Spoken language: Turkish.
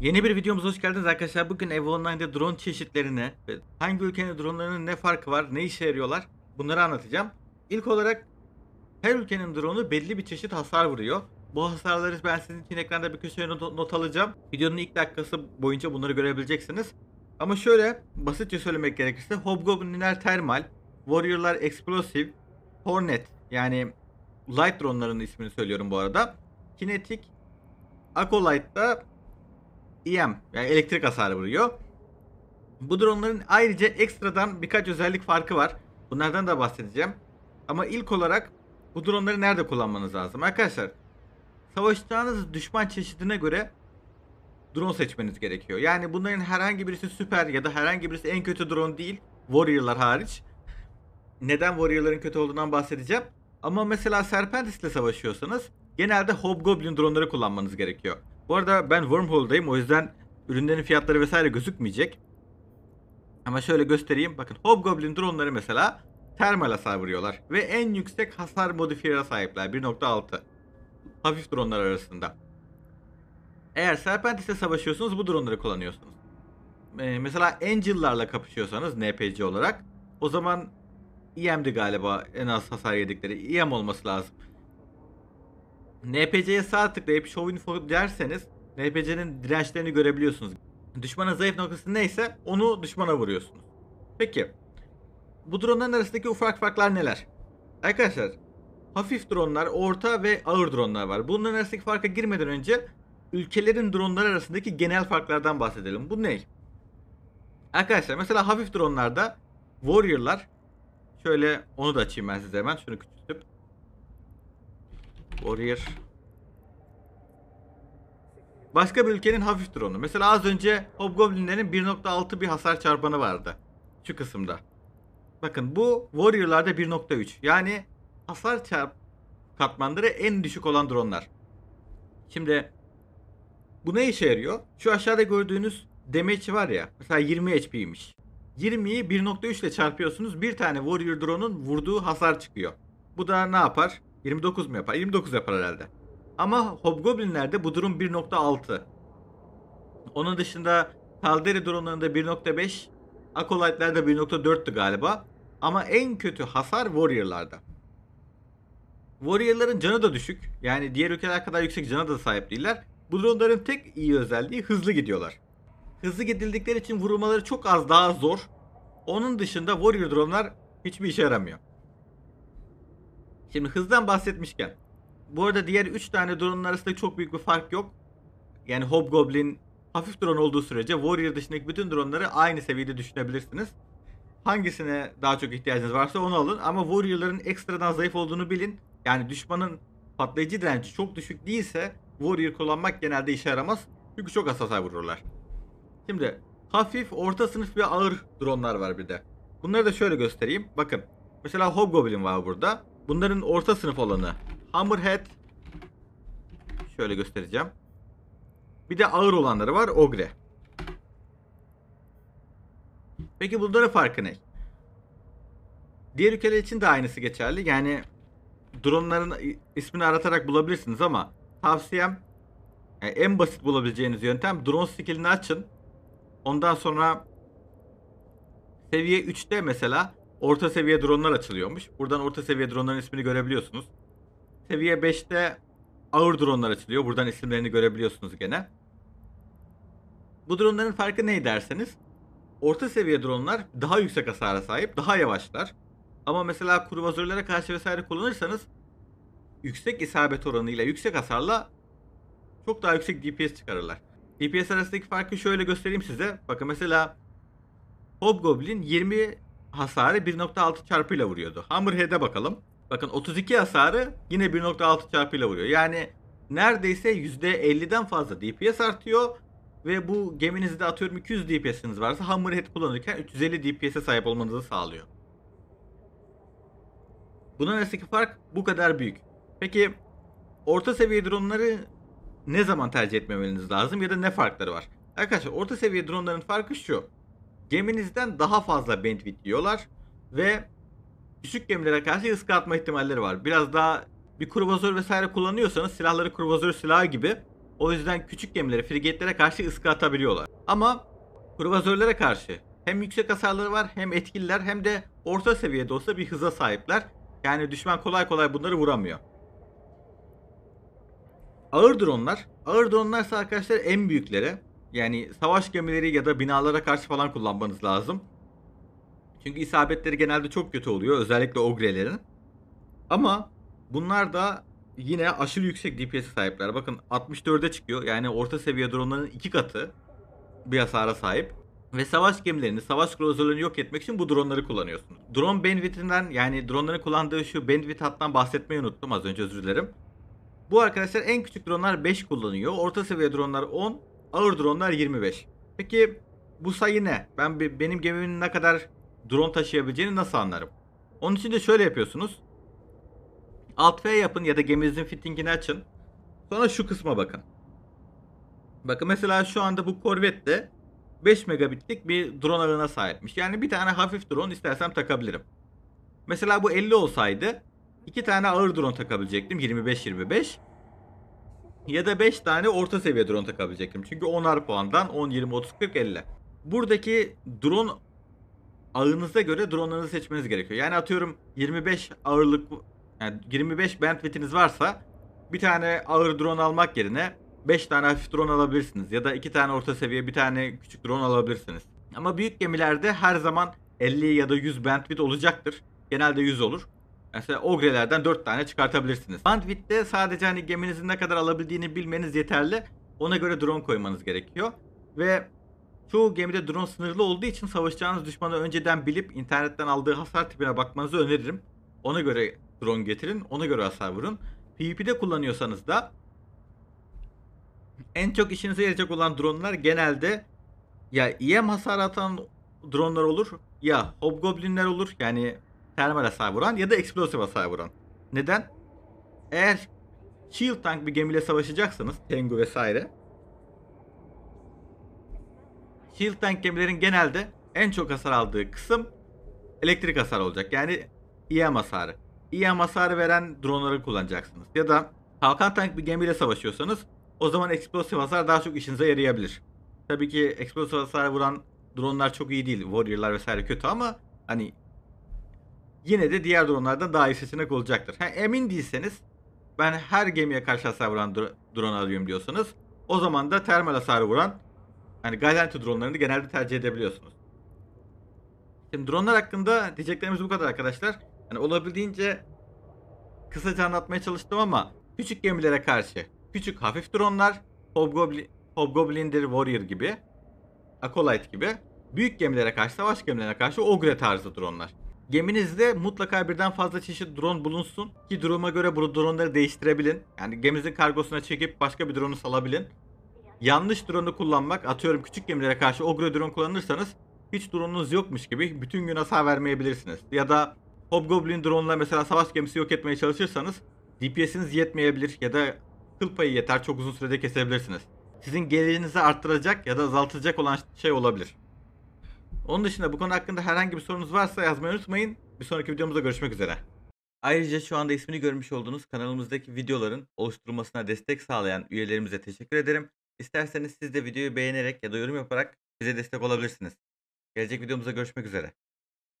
Yeni bir videomuza hoş geldiniz arkadaşlar. Bugün Ev Online'de drone çeşitlerine, hangi ülkenin dronelarının ne farkı var, ne işe yarıyorlar bunları anlatacağım. İlk olarak her ülkenin drone'u belli bir çeşit hasar vuruyor. Bu hasarları ben sizin için ekranda bir köşeye not, alacağım. Videonun ilk dakikası boyunca bunları görebileceksiniz. Ama şöyle basitçe söylemek gerekirse Hobgobliner, Thermal, Warrior'lar Explosive, Hornet yani Light Drone'ların ismini söylüyorum bu arada. Kinetic, Acolyte'da EM yani elektrik hasarı vuruyor. Bu dronların ayrıca ekstradan birkaç özellik farkı var. Bunlardan da bahsedeceğim. Ama ilk olarak bu dronları nerede kullanmanız lazım? Arkadaşlar savaşacağınız düşman çeşidine göre drone seçmeniz gerekiyor. Yani bunların herhangi birisi süper ya da herhangi birisi en kötü drone değil. Warrior'lar hariç. Neden Warrior'ların kötü olduğundan bahsedeceğim. Ama mesela Serpentis ile savaşıyorsanız genelde Hobgoblin dronları kullanmanız gerekiyor. Bu arada ben Wormhole'dayım o yüzden ürünlerin fiyatları vesaire gözükmeyecek. Ama şöyle göstereyim. Bakın Hobgoblin droneları mesela termal hasar vuruyorlar. Ve en yüksek hasar modifiyere sahipler. 1.6. Hafif dronelar arasında. Eğer Serpentis'le savaşıyorsunuz bu droneları kullanıyorsunuz. Ee, mesela Angel'larla kapışıyorsanız NPC olarak o zaman EM'di galiba en az hasar yedikleri. EM olması lazım. NPC'ye sağ tıklayıp Show Info derseniz NPC'nin dirençlerini görebiliyorsunuz. Düşmanın zayıf noktası neyse onu düşmana vuruyorsunuz. Peki bu dronların arasındaki ufak farklar neler? Arkadaşlar hafif dronlar, orta ve ağır dronlar var. Bunların arasındaki farka girmeden önce ülkelerin dronları arasındaki genel farklardan bahsedelim. Bu ne? Arkadaşlar mesela hafif dronlarda Warrior'lar şöyle onu da açayım ben size hemen şunu küçültüp Warrior. Başka bir ülkenin hafif drone'u. Mesela az önce Hobgoblinlerin 1.6 bir hasar çarpanı vardı. Şu kısımda. Bakın bu Warrior'larda 1.3. Yani hasar çarp katmanları en düşük olan dronelar. Şimdi bu ne işe yarıyor? Şu aşağıda gördüğünüz damage var ya. Mesela 20 HP'ymiş. 20'yi 1.3 ile çarpıyorsunuz. Bir tane Warrior drone'un vurduğu hasar çıkıyor. Bu da ne yapar? 29 mu yapar? 29 yapar herhalde. Ama Hobgoblin'lerde bu durum 1.6. Onun dışında Talderi dronelarında 1.5, Acolyte'larda 1.4'tü galiba. Ama en kötü hasar Warrior'larda. Warrior'ların canı da düşük. Yani diğer ülkeler kadar yüksek cana da sahip değiller. Bu droneların tek iyi özelliği hızlı gidiyorlar. Hızlı gidildikleri için vurulmaları çok az daha zor. Onun dışında Warrior dronelar hiçbir işe yaramıyor. Şimdi hızdan bahsetmişken. Bu arada diğer 3 tane drone'un arasında çok büyük bir fark yok. Yani Hobgoblin hafif drone olduğu sürece Warrior dışındaki bütün drone'ları aynı seviyede düşünebilirsiniz. Hangisine daha çok ihtiyacınız varsa onu alın. Ama Warrior'ların ekstradan zayıf olduğunu bilin. Yani düşmanın patlayıcı direnci çok düşük değilse Warrior kullanmak genelde işe yaramaz. Çünkü çok hassas hasar vururlar. Şimdi hafif, orta sınıf ve ağır dronelar var bir de. Bunları da şöyle göstereyim. Bakın. Mesela Hobgoblin var burada. Bunların orta sınıf olanı. Hammerhead. Şöyle göstereceğim. Bir de ağır olanları var. Ogre. Peki bunların farkı ne? Diğer ülkeler için de aynısı geçerli. Yani dronların ismini aratarak bulabilirsiniz ama tavsiyem yani en basit bulabileceğiniz yöntem drone skillini açın. Ondan sonra seviye 3'te mesela orta seviye dronlar açılıyormuş. Buradan orta seviye dronların ismini görebiliyorsunuz. Seviye 5'te ağır dronlar açılıyor. Buradan isimlerini görebiliyorsunuz gene. Bu dronların farkı ne derseniz orta seviye dronlar daha yüksek hasara sahip, daha yavaşlar. Ama mesela kurvazörlere karşı vesaire kullanırsanız yüksek isabet oranıyla yüksek hasarla çok daha yüksek DPS çıkarırlar. DPS arasındaki farkı şöyle göstereyim size. Bakın mesela Hobgoblin 20 hasarı 1.6 çarpıyla vuruyordu. Hammerhead'e bakalım. Bakın 32 hasarı yine 1.6 çarpıyla vuruyor. Yani neredeyse %50'den fazla DPS artıyor. Ve bu geminizde atıyorum 200 DPS'iniz varsa Hammerhead kullanırken 350 DPS'e sahip olmanızı sağlıyor. Buna Bunun ki fark bu kadar büyük. Peki orta seviye dronları ne zaman tercih etmemeniz lazım ya da ne farkları var? Arkadaşlar orta seviye dronların farkı şu geminizden daha fazla bandwidth diyorlar ve küçük gemilere karşı ıska atma ihtimalleri var. Biraz daha bir kruvazör vesaire kullanıyorsanız silahları kruvazör silahı gibi o yüzden küçük gemilere, frigetlere karşı ıska atabiliyorlar. Ama kruvazörlere karşı hem yüksek hasarları var hem etkililer hem de orta seviyede olsa bir hıza sahipler. Yani düşman kolay kolay bunları vuramıyor. Ağır dronlar. Ağır dronlar ise arkadaşlar en büyükleri. Yani savaş gemileri ya da binalara karşı falan kullanmanız lazım. Çünkü isabetleri genelde çok kötü oluyor. Özellikle ogrelerin. Ama bunlar da yine aşırı yüksek DPS sahipler. Bakın 64'e çıkıyor. Yani orta seviye dronların iki katı bir hasara sahip. Ve savaş gemilerini, savaş kruzerlerini yok etmek için bu dronları kullanıyorsunuz. Drone bandwidth'inden yani dronların kullandığı şu bandwidth hattan bahsetmeyi unuttum az önce özür dilerim. Bu arkadaşlar en küçük dronlar 5 kullanıyor. Orta seviye dronlar 10, Ağır dronlar 25. Peki bu sayı ne? Ben benim gemimin ne kadar drone taşıyabileceğini nasıl anlarım? Onun için de şöyle yapıyorsunuz. Alt F yapın ya da geminizin fittingini açın. Sonra şu kısma bakın. Bakın mesela şu anda bu korvette 5 megabitlik bir drone ağına sahipmiş. Yani bir tane hafif drone istersem takabilirim. Mesela bu 50 olsaydı iki tane ağır drone takabilecektim 25-25 ya da 5 tane orta seviye drone takabilecektim. Çünkü 10'ar puandan 10, 20, 30, 40, 50. Buradaki drone ağınıza göre drone'larınızı seçmeniz gerekiyor. Yani atıyorum 25 ağırlık yani 25 bandwidth'iniz varsa bir tane ağır drone almak yerine 5 tane hafif drone alabilirsiniz ya da 2 tane orta seviye bir tane küçük drone alabilirsiniz. Ama büyük gemilerde her zaman 50 ya da 100 bandwidth olacaktır. Genelde 100 olur. Mesela ogrelerden 4 tane çıkartabilirsiniz. Bandwidth'te sadece hani geminizin ne kadar alabildiğini bilmeniz yeterli. Ona göre drone koymanız gerekiyor. Ve çoğu gemide drone sınırlı olduğu için savaşacağınız düşmanı önceden bilip internetten aldığı hasar tipine bakmanızı öneririm. Ona göre drone getirin, ona göre hasar vurun. PvP'de kullanıyorsanız da en çok işinize yarayacak olan dronlar genelde ya EM hasar atan dronlar olur ya hobgoblinler olur yani termal hasar vuran ya da eksplosif hasar vuran. Neden? Eğer shield tank bir gemiyle savaşacaksanız Tengu vesaire shield tank gemilerin genelde en çok hasar aldığı kısım elektrik hasar olacak. Yani EM hasarı. EM hasarı veren dronları kullanacaksınız. Ya da kalkan tank bir gemiyle savaşıyorsanız o zaman eksplosif hasar daha çok işinize yarayabilir. Tabii ki eksplosif hasar vuran dronlar çok iyi değil. Warrior'lar vesaire kötü ama hani yine de diğer dronlardan daha iyi seçenek olacaktır. Ha, emin değilseniz ben her gemiye karşı hasar vuran drone alıyorum diyorsanız o zaman da termal hasarı vuran yani Galante dronlarını genelde tercih edebiliyorsunuz. Şimdi dronlar hakkında diyeceklerimiz bu kadar arkadaşlar. Yani olabildiğince kısaca anlatmaya çalıştım ama küçük gemilere karşı küçük hafif dronlar Hobgoblin, Hobgoblin'dir Warrior gibi Acolyte gibi büyük gemilere karşı savaş gemilerine karşı Ogre tarzı dronlar. Geminizde mutlaka birden fazla çeşit drone bulunsun ki duruma göre bu droneları değiştirebilin. Yani geminizin kargosuna çekip başka bir drone'u salabilin. Yanlış drone'u kullanmak atıyorum küçük gemilere karşı ogre drone kullanırsanız hiç drone'unuz yokmuş gibi bütün gün hasar vermeyebilirsiniz. Ya da Hobgoblin drone'la mesela savaş gemisi yok etmeye çalışırsanız DPS'iniz yetmeyebilir ya da kıl payı yeter çok uzun sürede kesebilirsiniz. Sizin gelirinizi arttıracak ya da azaltacak olan şey olabilir. Onun dışında bu konu hakkında herhangi bir sorunuz varsa yazmayı unutmayın. Bir sonraki videomuzda görüşmek üzere. Ayrıca şu anda ismini görmüş olduğunuz kanalımızdaki videoların oluşturulmasına destek sağlayan üyelerimize teşekkür ederim. İsterseniz siz de videoyu beğenerek ya da yorum yaparak bize destek olabilirsiniz. Gelecek videomuzda görüşmek üzere.